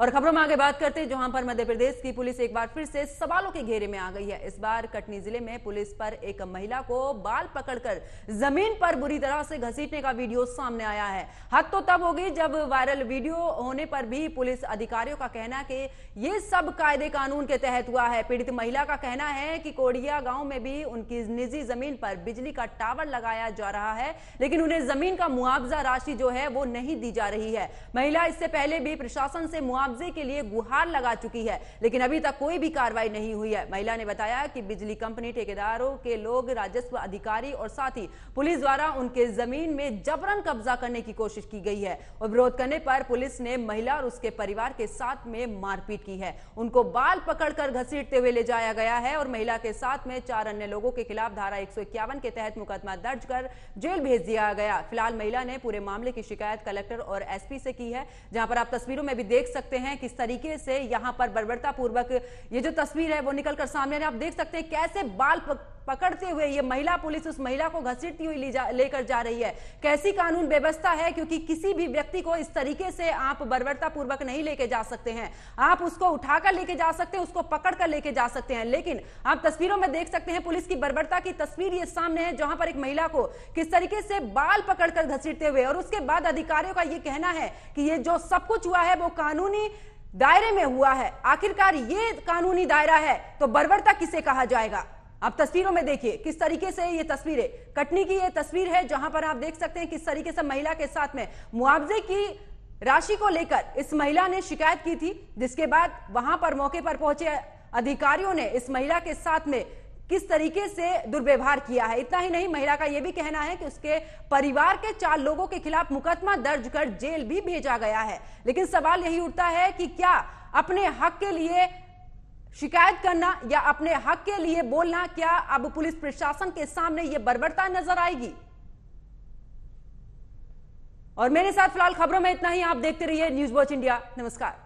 और खबरों में आगे बात करते हैं जहां पर मध्य प्रदेश की पुलिस एक बार फिर से सवालों के घेरे में आ गई है इस बार कटनी जिले में पुलिस पर एक महिला को बाल पकड़कर जमीन पर बुरी तरह से घसीटने का वीडियो सामने आया है हद तो तब होगी जब वायरल वीडियो होने पर भी पुलिस अधिकारियों का कहना कि ये सब कायदे कानून के तहत हुआ है पीड़ित महिला का कहना है कि कोडिया गांव में भी उनकी निजी जमीन पर बिजली का टावर लगाया जा रहा है लेकिन उन्हें जमीन का मुआवजा राशि जो है वो नहीं दी जा रही है महिला इससे पहले भी प्रशासन से मुआवजा मुआवजे के लिए गुहार लगा चुकी है लेकिन अभी तक कोई भी कार्रवाई नहीं हुई है महिला ने बताया कि बिजली कंपनी ठेकेदारों के लोग राजस्व अधिकारी और साथ ही पुलिस द्वारा उनके जमीन में जबरन कब्जा करने की कोशिश की गई है और विरोध करने पर पुलिस ने महिला और उसके परिवार के साथ में मारपीट की है उनको बाल पकड़कर घसीटते हुए ले जाया गया है और महिला के साथ में चार अन्य लोगों के खिलाफ धारा एक के तहत मुकदमा दर्ज कर जेल भेज दिया गया फिलहाल महिला ने पूरे मामले की शिकायत कलेक्टर और एसपी से की है जहां पर आप तस्वीरों में भी देख सकते सकते हैं किस तरीके से यहां पर बर्बरतापूर्वक ये जो तस्वीर है वो निकलकर सामने आप देख सकते हैं कैसे बाल पकड़ते हुए ये महिला पुलिस उस महिला को घसीटती हुई लेकर जा रही है कैसी कानून व्यवस्था है क्योंकि किसी भी व्यक्ति को इस तरीके से आप बर्बरता पूर्वक नहीं लेके जा सकते हैं आप उसको उठाकर लेके जा सकते हैं उसको पकड़कर लेके जा सकते हैं लेकिन आप तस्वीरों में देख सकते हैं पुलिस की बर्बरता की तस्वीर ये सामने है जहां पर एक महिला को किस तरीके से बाल पकड़कर घसीटते हुए और उसके बाद अधिकारियों का ये कहना है कि ये जो सब कुछ हुआ है वो कानूनी दायरे में हुआ है आखिरकार ये कानूनी दायरा है तो बर्बरता किसे कहा जाएगा आप तस्वीरों में देखिए किस तरीके से ये तस्वीरें कटनी की ये तस्वीर है जहां पर आप देख सकते हैं किस तरीके से महिला के साथ में मुआवजे की राशि को लेकर इस महिला ने शिकायत की थी जिसके बाद वहां पर मौके पर पहुंचे अधिकारियों ने इस महिला के साथ में किस तरीके से दुर्व्यवहार किया है इतना ही नहीं महिला का यह भी कहना है कि उसके परिवार के चार लोगों के खिलाफ मुकदमा दर्ज कर जेल भी भेजा गया है लेकिन सवाल यही उठता है कि क्या अपने हक के लिए शिकायत करना या अपने हक के लिए बोलना क्या अब पुलिस प्रशासन के सामने यह बर्बरता नजर आएगी और मेरे साथ फिलहाल खबरों में इतना ही आप देखते रहिए न्यूज वॉच इंडिया नमस्कार